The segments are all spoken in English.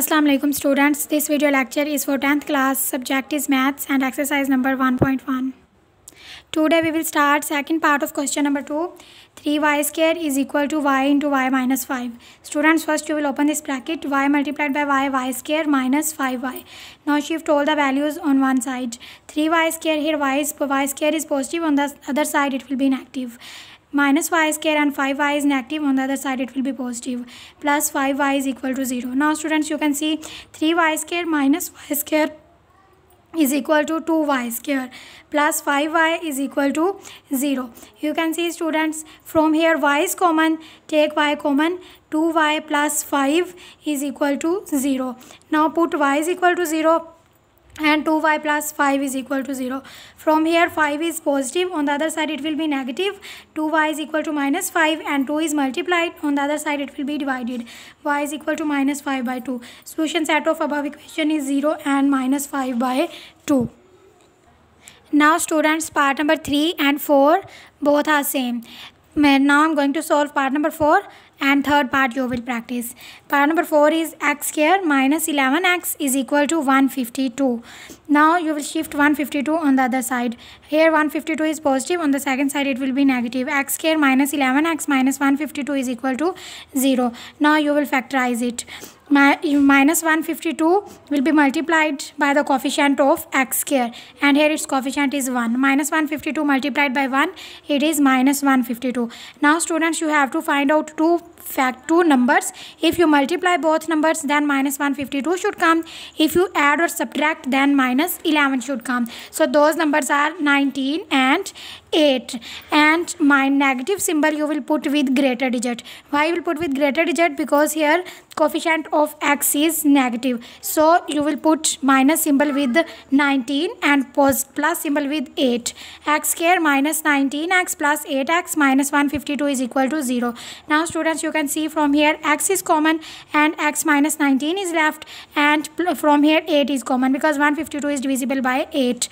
अस्सलाम alaikum students this video lecture is for 10th class subject is maths and exercise number 1.1 today we will start second part of question number 2 3y square is equal to y into y minus 5 students first you will open this bracket y multiplied by y y square minus 5y now shift all the values on one side 3y square here y is y square is positive on the other side it will be inactive minus y square and 5y is negative on the other side it will be positive plus 5y is equal to 0 now students you can see 3y square minus y square is equal to 2y square plus 5y is equal to 0 you can see students from here y is common take y common 2y plus 5 is equal to 0 now put y is equal to 0 and 2y plus 5 is equal to 0. From here 5 is positive on the other side it will be negative 2y is equal to minus 5 and 2 is multiplied on the other side it will be divided y is equal to minus 5 by 2. Solution set of above equation is 0 and minus 5 by 2. Now students part number 3 and 4 both are same. Now I am going to solve part number 4 and third part you will practice. Part number 4 is x square minus 11x is equal to 152 now you will shift 152 on the other side here 152 is positive on the second side it will be negative x square minus 11x minus 152 is equal to 0 now you will factorize it my, minus 152 will be multiplied by the coefficient of x square and here its coefficient is 1 minus 152 multiplied by 1 it is minus 152 now students you have to find out two fact two numbers if you multiply both numbers then minus 152 should come if you add or subtract then minus 11 should come so those numbers are 19 and and 8 and my negative symbol you will put with greater digit why you will put with greater digit because here coefficient of x is negative so you will put minus symbol with 19 and plus symbol with 8 x square minus 19x plus 8x minus 152 is equal to 0 now students you can see from here x is common and x minus 19 is left and from here 8 is common because 152 is divisible by 8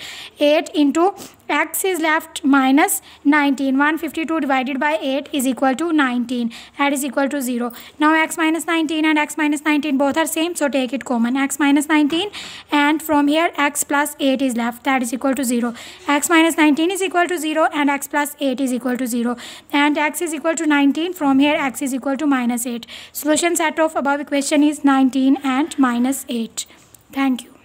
8 into x is left minus 19 152 divided by 8 is equal to 19 that is equal to 0 now x minus 19 and x minus 19 both are same so take it common x minus 19 and from here x plus 8 is left that is equal to 0 x minus 19 is equal to 0 and x plus 8 is equal to 0 and x is equal to 19 from here x is equal to minus 8 solution set of above equation is 19 and minus 8 thank you